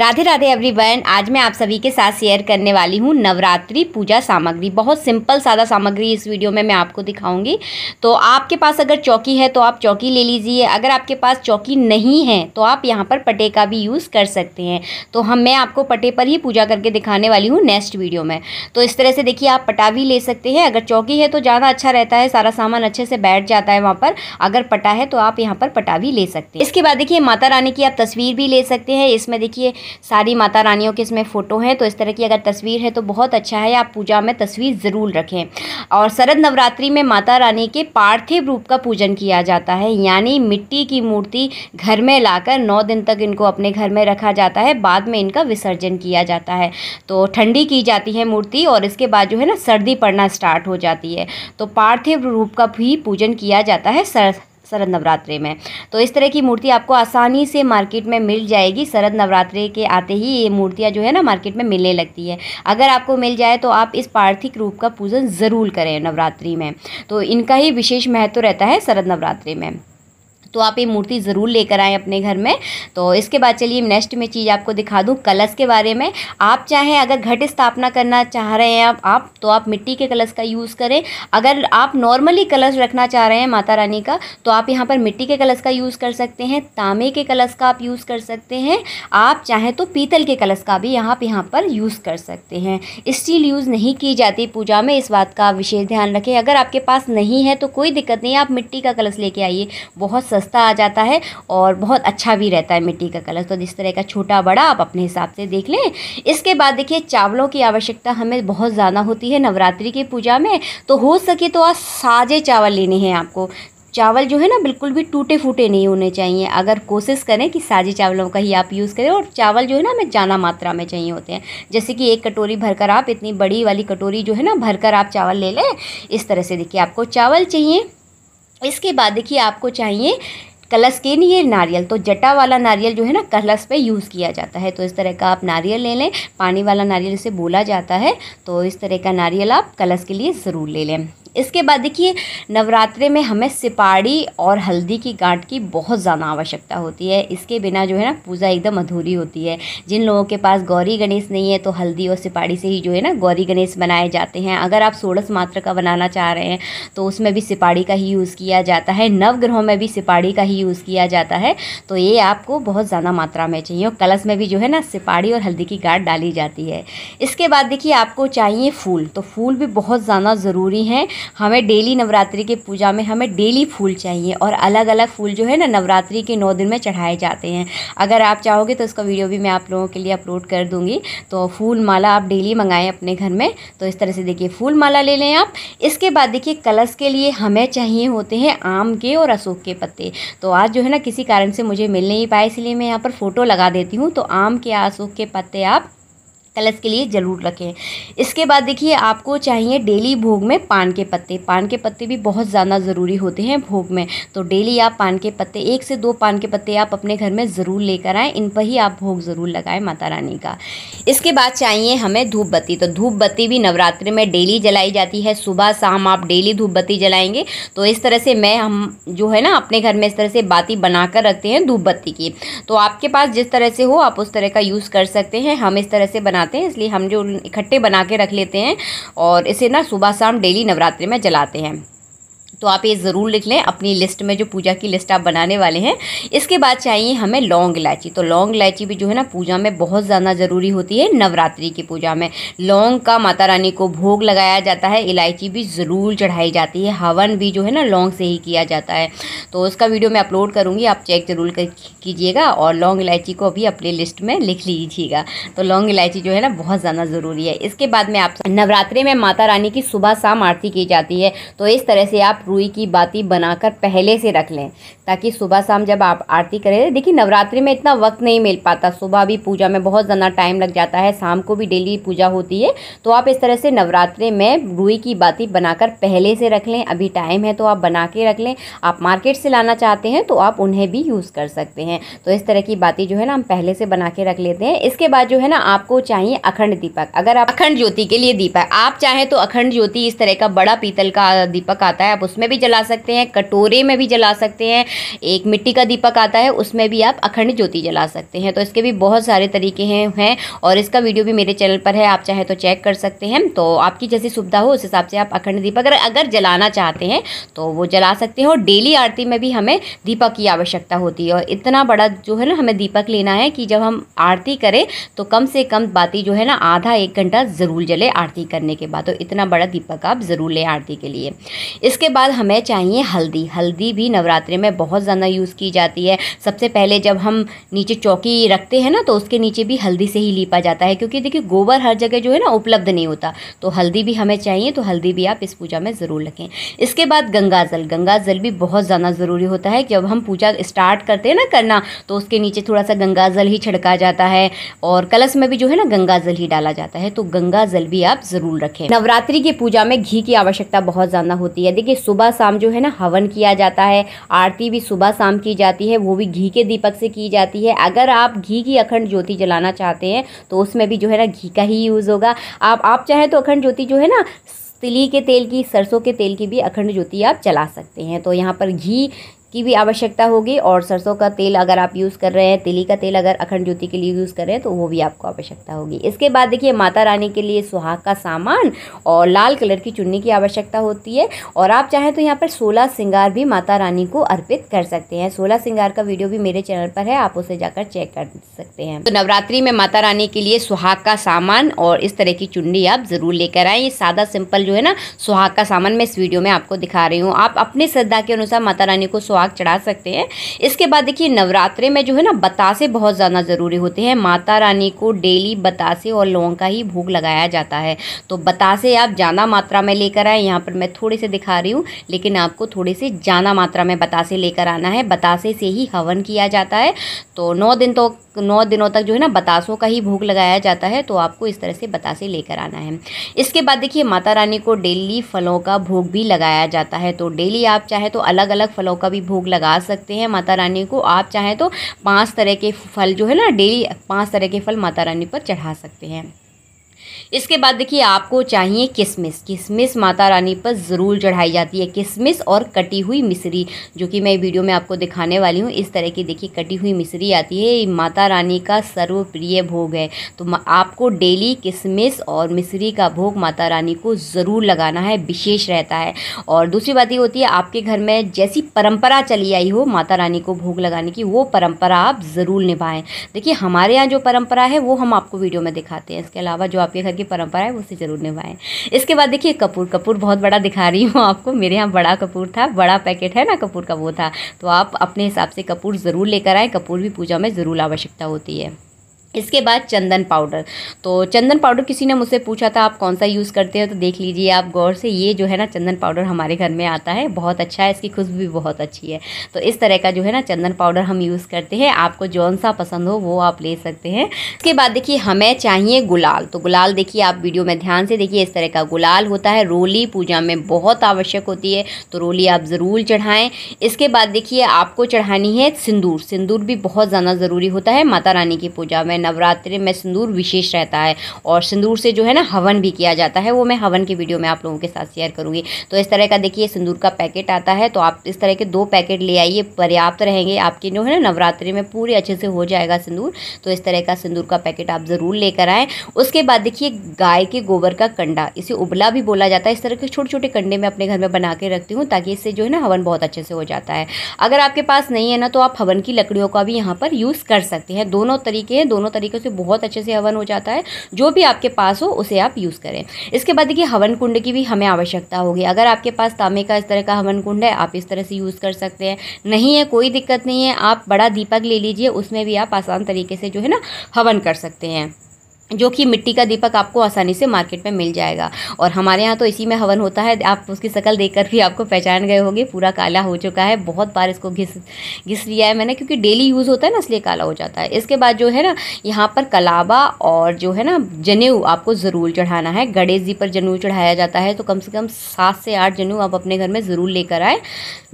Radhe Radhe everyone आज मैं आप सभी के साथ शेयर करने वाली हूँ नवरात्रि पूजा सामग्री बहुत सिंपल सादा सामग्री इस वीडियो में मैं आपको दिखाऊंगी तो आपके पास अगर चौकी है तो आप चौकी ले लीजिए अगर आपके पास चौकी नहीं है तो आप यहाँ पर पटे का भी यूज़ कर सकते हैं तो हम मैं आपको पटे पर ही पूजा करके दिखाने वाली हूँ नेक्स्ट वीडियो में तो इस तरह से देखिए आप पटा भी ले सकते हैं अगर चौकी है तो ज़्यादा अच्छा रहता है सारा सामान अच्छे से बैठ जाता है वहाँ पर अगर पटा है तो आप यहाँ पर पटा भी ले सकते हैं इसके बाद देखिए माता रानी की आप तस्वीर भी ले सकते हैं इसमें देखिए सारी माता रानियों के इसमें फ़ोटो हैं तो इस तरह की अगर तस्वीर है तो बहुत अच्छा है आप पूजा में तस्वीर ज़रूर रखें और शरद नवरात्रि में माता रानी के पार्थिव रूप का पूजन किया जाता है यानी मिट्टी की मूर्ति घर में लाकर नौ दिन तक इनको अपने घर में रखा जाता है बाद में इनका विसर्जन किया जाता है तो ठंडी की जाती है मूर्ति और इसके बाद जो है ना सर्दी पड़ना स्टार्ट हो जाती है तो पार्थिव रूप का भी पूजन किया जाता है शरद नवरात्रि में तो इस तरह की मूर्ति आपको आसानी से मार्केट में मिल जाएगी शरद नवरात्रि के आते ही ये मूर्तियाँ जो है ना मार्केट में मिलने लगती है अगर आपको मिल जाए तो आप इस पार्थिक रूप का पूजन ज़रूर करें नवरात्रि में तो इनका ही विशेष महत्व रहता है शरद नवरात्रि में तो आप ये मूर्ति ज़रूर लेकर आएँ अपने घर में तो इसके बाद चलिए नेक्स्ट में चीज़ आपको दिखा दूँ कलश के बारे में आप चाहें अगर घट स्थापना करना चाह रहे हैं आप, आप तो आप मिट्टी के कलश का यूज़ करें अगर आप नॉर्मली कलश रखना चाह रहे हैं माता रानी का तो आप यहाँ पर मिट्टी के कलश का यूज़ कर सकते हैं तांबे के कलश का आप यूज़ कर सकते हैं आप चाहें तो पीतल के कलश का भी यहाँ आप यहाँ पर यूज़ कर सकते हैं स्टील यूज़ नहीं की जाती पूजा में इस बात का विशेष ध्यान रखें अगर आपके पास नहीं है तो कोई दिक्कत नहीं आप मिट्टी का कलश लेके आइए बहुत सस्ता आ जाता है और बहुत अच्छा भी रहता है मिट्टी का कलर तो इस तरह का छोटा बड़ा आप अपने हिसाब से देख लें इसके बाद देखिए चावलों की आवश्यकता हमें बहुत ज़्यादा होती है नवरात्रि की पूजा में तो हो सके तो आज साजे चावल लेने हैं आपको चावल जो है ना बिल्कुल भी टूटे फूटे नहीं होने चाहिए अगर कोशिश करें कि साजे चावलों का ही आप यूज़ करें और चावल जो है ना हमें ज्यादा मात्रा में चाहिए होते हैं जैसे कि एक कटोरी भरकर आप इतनी बड़ी वाली कटोरी जो है ना भरकर आप चावल ले लें इस तरह से देखिए आपको चावल चाहिए इसके बाद देखिए आपको चाहिए कलश के लिए नारियल तो जटा वाला नारियल जो है ना कलश पे यूज़ किया जाता है तो इस तरह का आप नारियल ले लें पानी वाला नारियल इसे बोला जाता है तो इस तरह का नारियल आप कलश के लिए ज़रूर ले लें इसके बाद देखिए नवरात्रे में हमें सिपाड़ी और हल्दी की गांठ की बहुत ज़्यादा आवश्यकता होती है इसके बिना जो है ना पूजा एकदम अधूरी होती है जिन लोगों के पास गौरी गणेश नहीं है तो हल्दी और सिपाड़ी से ही जो है ना गौरी गणेश बनाए जाते हैं अगर आप सोड़स मात्र का बनाना चाह रहे हैं तो उसमें भी सिपाड़ी का ही यूज़ किया जाता है नवग्रहों में भी सिपाड़ी का ही यूज़ किया जाता है तो ये आपको बहुत ज़्यादा मात्रा में चाहिए और कलश में भी जो है ना सिपाड़ी और हल्दी की गांठ डाली जाती है इसके बाद देखिए आपको चाहिए फूल तो फूल भी बहुत ज़्यादा ज़रूरी हैं हमें डेली नवरात्रि के पूजा में हमें डेली फूल चाहिए और अलग अलग फूल जो है ना नवरात्रि के नौ दिन में चढ़ाए जाते हैं अगर आप चाहोगे तो उसका वीडियो भी मैं आप लोगों के लिए अपलोड कर दूँगी तो फूल माला आप डेली मंगाएं अपने घर में तो इस तरह से देखिए फूल माला ले लें आप इसके बाद देखिए कलश के लिए हमें चाहिए होते हैं आम के और अशोक के पत्ते तो आज जो है ना किसी कारण से मुझे मिल नहीं पाए इसलिए मैं यहाँ पर फ़ोटो लगा देती हूँ तो आम के अशोक के पत्ते आप कलश के लिए ज़रूर रखें इसके बाद देखिए आपको चाहिए डेली भोग में पान के पत्ते पान के पत्ते भी बहुत ज़्यादा ज़रूरी होते हैं भोग में तो डेली आप पान के पत्ते एक से दो पान के पत्ते आप अपने घर में ज़रूर लेकर आएँ इन पर ही आप भोग ज़रूर लगाएं माता रानी का इसके बाद चाहिए हमें धूप बत्ती तो धूप बत्ती भी नवरात्रि में डेली जलाई जाती है सुबह शाम आप डेली धूप बत्ती जलाएँगे तो इस तरह से मैं हम जो है ना अपने घर में इस तरह से बाती बनाकर रखते हैं धूप बत्ती की तो आपके पास जिस तरह से हो आप उस तरह का यूज़ कर सकते हैं हम इस तरह से बना बनाते हैं इसलिए हम जो इकट्ठे बना के रख लेते हैं और इसे ना सुबह शाम डेली नवरात्रि में जलाते हैं तो आप ये ज़रूर लिख लें अपनी लिस्ट में जो पूजा की लिस्ट आप बनाने वाले हैं इसके बाद चाहिए हमें लौंग इलायची तो लौंग इलायची भी जो है ना पूजा में बहुत ज़्यादा ज़रूरी होती है नवरात्रि की पूजा में लौंग का माता रानी को भोग लगाया जाता है इलायची भी ज़रूर चढ़ाई जाती है हवन भी जो है ना लौंग से ही किया जाता है तो उसका वीडियो मैं अपलोड करूँगी आप चेक ज़रूर कीजिएगा और लौंग इलायची को भी अपने लिस्ट में लिख लीजिएगा तो लौंग इलायची जो है ना बहुत ज़्यादा ज़रूरी है इसके बाद में आप नवरात्रि में माता रानी की सुबह शाम आरती की जाती है तो इस तरह से आप रुई की बाती बनाकर पहले से रख लें ताकि सुबह शाम जब आप आरती करें देखिए नवरात्रि में इतना वक्त नहीं मिल पाता सुबह भी पूजा में बहुत ज़्यादा टाइम लग जाता है शाम को भी डेली पूजा होती है तो आप इस तरह से नवरात्रि में रुई की बाती बनाकर पहले से रख लें अभी टाइम है तो आप बना के रख लें आप मार्केट से लाना चाहते हैं तो आप उन्हें भी यूज़ कर सकते हैं तो इस तरह की बाती जो है ना हम पहले से बना के रख लेते हैं इसके बाद जो है ना आपको चाहिए अखंड दीपक अगर आप अखंड ज्योति के लिए दीपक आप चाहें तो अखंड ज्योति इस तरह का बड़ा पीतल का दीपक आता है आप उसमें उसमें भी जला सकते हैं कटोरे में भी जला सकते हैं एक मिट्टी का दीपक आता है उसमें भी आप अखंड ज्योति जला सकते हैं तो इसके भी बहुत सारे तरीके हैं हैं और इसका वीडियो भी मेरे चैनल पर है आप चाहे तो चेक कर सकते हैं तो आपकी जैसी सुविधा हो उस हिसाब से आप अखंड दीपक अगर अगर जलाना चाहते हैं तो वो जला सकते हैं और डेली आरती में भी हमें दीपक की आवश्यकता होती है और इतना बड़ा जो है ना हमें दीपक लेना है कि जब हम आरती करें तो कम से कम बाती जो है ना आधा एक घंटा ज़रूर जले आरती करने के बाद तो इतना बड़ा दीपक आप ज़रूर लें आरती के लिए इसके बाद बाद हमें चाहिए हल्दी हल्दी भी नवरात्रि में बहुत ज़्यादा यूज़ की जाती है सबसे पहले जब हम नीचे चौकी रखते हैं ना तो उसके नीचे भी हल्दी से ही लीपा जाता है क्योंकि देखिए गोबर हर जगह जो है ना उपलब्ध नहीं होता तो हल्दी भी हमें चाहिए तो हल्दी भी आप इस पूजा में ज़रूर रखें इसके बाद गंगा जल गंगा जल भी बहुत ज़्यादा ज़रूरी होता है जब हम पूजा स्टार्ट करते हैं ना करना तो उसके नीचे थोड़ा सा गंगा जल ही छिड़का जाता है और कलश में भी जो है ना गंगा जल ही डाला जाता है तो गंगा जल भी आप ज़रूर रखें नवरात्रि की पूजा में घी की आवश्यकता बहुत ज़्यादा होती है देखिए सुबह सुबह शाम जो है ना हवन किया जाता है आरती भी सुबह शाम की जाती है वो भी घी के दीपक से की जाती है अगर आप घी की अखंड ज्योति जलाना चाहते हैं तो उसमें भी जो है ना घी का ही यूज़ होगा आप आप चाहें तो अखंड ज्योति जो है ना तिली के तेल की सरसों के तेल की भी अखंड ज्योति आप जला सकते हैं तो यहाँ पर घी की भी आवश्यकता होगी और सरसों का तेल अगर आप यूज़ कर रहे हैं तिली का तेल अगर अखंड ज्योति के लिए यूज़ कर रहे हैं तो वो भी आपको आवश्यकता होगी इसके बाद देखिए माता रानी के लिए सुहाग का सामान और लाल कलर की चुन्नी की आवश्यकता होती है और आप चाहें तो यहाँ पर सोलह सिंगार भी माता रानी को अर्पित कर सकते हैं सोलह सिंगार का वीडियो भी मेरे चैनल पर है आप उसे जाकर चेक कर सकते हैं तो नवरात्रि में माता रानी के लिए सुहाग का सामान और इस तरह की चुन्नी आप ज़रूर लेकर आएँ ये सादा सिंपल जो है ना सुहाग का सामान मैं इस वीडियो में आपको दिखा रही हूँ आप अपने श्रद्धा के अनुसार माता रानी को सुहाग सुहाग चढ़ा सकते हैं इसके बाद देखिए नवरात्रे में जो है ना बतासे बहुत ज़्यादा ज़रूरी होते हैं माता रानी को डेली बतासे और लौंग का ही भोग लगाया जाता है तो बतासे आप ज़्यादा मात्रा में लेकर आए यहाँ पर मैं थोड़े से दिखा रही हूँ लेकिन आपको थोड़े से ज़्यादा मात्रा में बतासे लेकर आना है बतासे से ही हवन किया जाता है तो नौ दिन तो नौ दिनों तक जो है ना बतासों का ही भोग लगाया जाता है तो आपको इस तरह से बतासे लेकर आना है इसके बाद देखिए माता रानी को डेली फलों का भोग भी लगाया जाता है तो डेली आप चाहे तो अलग अलग फलों का भी भोग लगा सकते हैं माता रानी को आप चाहें तो पांच तरह के फल जो है ना डेली पांच तरह के फल माता रानी पर चढ़ा सकते हैं इसके बाद देखिए आपको चाहिए किसमिस किसमिस माता रानी पर ज़रूर चढ़ाई जाती है किसमिस और कटी हुई मिसरी जो कि मैं वीडियो में आपको दिखाने वाली हूँ इस तरह की देखिए कटी हुई मिसरी आती है माता रानी का सर्वप्रिय भोग है तो आपको डेली किसमिस और मिसरी का भोग माता रानी को ज़रूर लगाना है विशेष रहता है और दूसरी बात ये होती है आपके घर में जैसी परम्परा चली आई हो माता रानी को भोग लगाने की वो परम्परा आप ज़रूर निभाएँ देखिए हमारे यहाँ जो परम्परा है वो हम आपको वीडियो में दिखाते हैं इसके अलावा जो आपके घर की परंपरा है उसे ज़रूर निभाएं इसके बाद देखिए कपूर कपूर बहुत बड़ा दिखा रही हूँ आपको मेरे यहाँ बड़ा कपूर था बड़ा पैकेट है ना कपूर का वो था तो आप अपने हिसाब से कपूर ज़रूर लेकर आएँ कपूर भी पूजा में ज़रूर आवश्यकता होती है इसके बाद चंदन पाउडर तो चंदन पाउडर किसी ने मुझसे पूछा था आप कौन सा यूज़ करते हो तो देख लीजिए आप गौर से ये जो है ना चंदन पाउडर हमारे घर में आता है बहुत अच्छा है इसकी खुशबू भी बहुत अच्छी है तो इस तरह का जो है ना चंदन पाउडर हम यूज़ करते हैं आपको जौन सा पसंद हो वो आप ले सकते हैं इसके बाद देखिए हमें चाहिए गुलाल तो गुलाल देखिए आप वीडियो में ध्यान से देखिए इस तरह का गुलाल होता है रोली पूजा में बहुत आवश्यक होती है तो रोली आप ज़रूर चढ़ाएँ इसके बाद देखिए आपको चढ़ानी है सिंदूर सिंदूर भी बहुत ज़्यादा ज़रूरी होता है माता रानी की पूजा में नवरात्रि में सिंदूर विशेष रहता है और सिंदूर से जो है ना हवन भी किया जाता है वो मैं हवन की वीडियो में आप लोगों के साथ शेयर करूँगी तो इस तरह का देखिए सिंदूर का पैकेट आता है तो आप इस तरह के दो पैकेट ले आइए पर्याप्त रहेंगे आपके जो है ना नवरात्रि में पूरे अच्छे से हो जाएगा सिंदूर तो इस तरह का सिंदूर का पैकेट आप ज़रूर लेकर आएँ उसके बाद देखिए गाय के गोबर का कंडा इसे उबला भी बोला जाता है इस तरह के छोटे छोटे कंडे मैं अपने घर में बना के रखती हूँ ताकि इससे जो है ना हवन बहुत अच्छे से हो जाता है अगर आपके पास नहीं है ना तो आप हवन की लकड़ियों का भी यहाँ पर यूज़ कर सकते हैं दोनों तरीके हैं दोनों दोनों तरीके से बहुत अच्छे से हवन हो जाता है जो भी आपके पास हो उसे आप यूज़ करें इसके बाद देखिए हवन कुंड की भी हमें आवश्यकता होगी अगर आपके पास तांबे का इस तरह का हवन कुंड है आप इस तरह से यूज़ कर सकते हैं नहीं है कोई दिक्कत नहीं है आप बड़ा दीपक ले लीजिए उसमें भी आप आसान तरीके से जो है ना हवन कर सकते हैं जो कि मिट्टी का दीपक आपको आसानी से मार्केट में मिल जाएगा और हमारे यहाँ तो इसी में हवन होता है आप उसकी शक्ल देखकर भी आपको पहचान गए होंगे पूरा काला हो चुका है बहुत बार इसको घिस घिस लिया है मैंने क्योंकि डेली यूज़ होता है ना इसलिए काला हो जाता है इसके बाद जो है ना यहाँ पर कलाबा और जो है ना जनेऊ आपको ज़रूर चढ़ाना है गणेश जी पर जनेऊ चढ़ाया जाता है तो कम से कम सात से आठ जनेऊ आप अपने घर में ज़रूर लेकर आए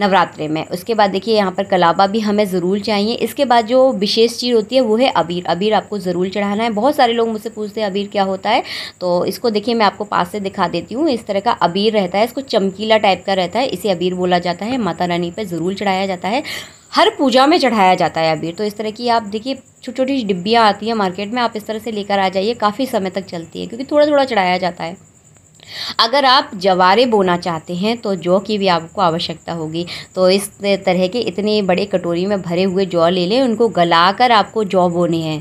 नवरात्रे में उसके बाद देखिए यहाँ पर कलाबा भी हमें ज़रूर चाहिए इसके बाद जो विशेष चीज़ होती है वो है अबीर अबीर आपको ज़रूर चढ़ाना है बहुत सारे लोग मुझसे से पूछते हैं अबीर क्या होता है तो इसको देखिए मैं आपको पास से दिखा देती हूँ इस तरह का अबीर रहता है इसको चमकीला टाइप का रहता है इसे अबीर बोला जाता है माता रानी पर ज़रूर चढ़ाया जाता है हर पूजा में चढ़ाया जाता है अबीर तो इस तरह की आप देखिए छोटी छोटी डिब्बियाँ आती हैं मार्केट में आप इस तरह से लेकर आ जाइए काफ़ी समय तक चलती है क्योंकि थोड़ा थोड़ा चढ़ाया जाता है अगर आप जवारे बोना चाहते हैं तो जौ की भी आपको आवश्यकता होगी तो इस तरह के इतने बड़े कटोरी में भरे हुए जौ ले लें उनको गलाकर आपको जौ बोने हैं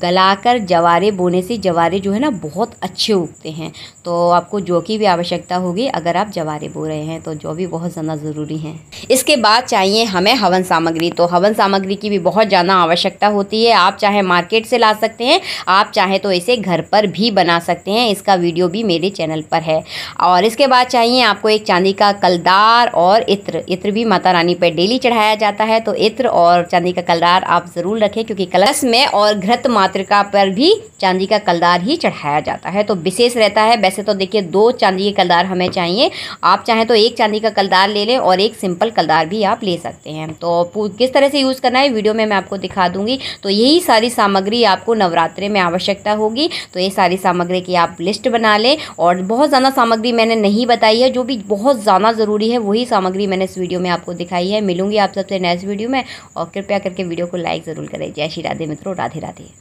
गलाकर जवारे बोने से जवारे जो है ना बहुत अच्छे उगते हैं तो आपको जो की भी आवश्यकता होगी अगर आप जवारे बो रहे हैं तो जो भी बहुत ज़्यादा ज़रूरी है इसके बाद चाहिए हमें हवन सामग्री तो हवन सामग्री की भी बहुत ज़्यादा आवश्यकता होती है आप चाहे मार्केट से ला सकते हैं आप चाहे तो इसे घर पर भी बना सकते हैं इसका वीडियो भी मेरे चैनल पर है और इसके बाद चाहिए आपको एक चांदी का कलदार और इत्र इत्र भी माता रानी पर डेली चढ़ाया जाता है तो इत्र और चांदी का कलदार आप ज़रूर रखें क्योंकि कलश में और घृत मातृका पर भी चांदी का कलदार ही चढ़ाया जाता है तो विशेष रहता है वैसे तो देखिए दो चांदी के कलदार हमें चाहिए आप चाहें तो एक चांदी का कलदार ले लें और एक सिंपल कलदार भी आप ले सकते हैं तो किस तरह से यूज़ करना है वीडियो में मैं आपको दिखा दूंगी तो यही सारी सामग्री आपको नवरात्रे में आवश्यकता होगी तो ये सारी सामग्री की आप लिस्ट बना लें और बहुत ज़्यादा सामग्री मैंने नहीं बताई है जो भी बहुत ज़्यादा ज़रूरी है वही सामग्री मैंने इस वीडियो में आपको दिखाई है मिलूंगी आप सबसे नेक्स्ट वीडियो में और कृपया करके वीडियो को लाइक ज़रूर करें जय श्री राधे मित्रों राधे राधे